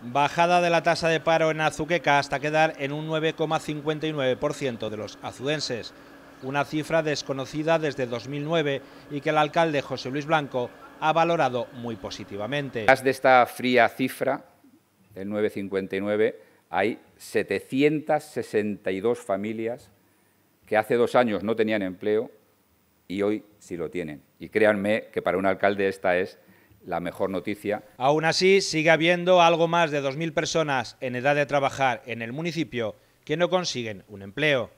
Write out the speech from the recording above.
Bajada de la tasa de paro en Azuqueca hasta quedar en un 9,59% de los azudenses, una cifra desconocida desde 2009 y que el alcalde José Luis Blanco ha valorado muy positivamente. Tras de esta fría cifra del 9,59 hay 762 familias que hace dos años no tenían empleo y hoy sí lo tienen. Y créanme que para un alcalde esta es la mejor noticia. Aún así, sigue habiendo algo más de 2.000 personas en edad de trabajar en el municipio que no consiguen un empleo.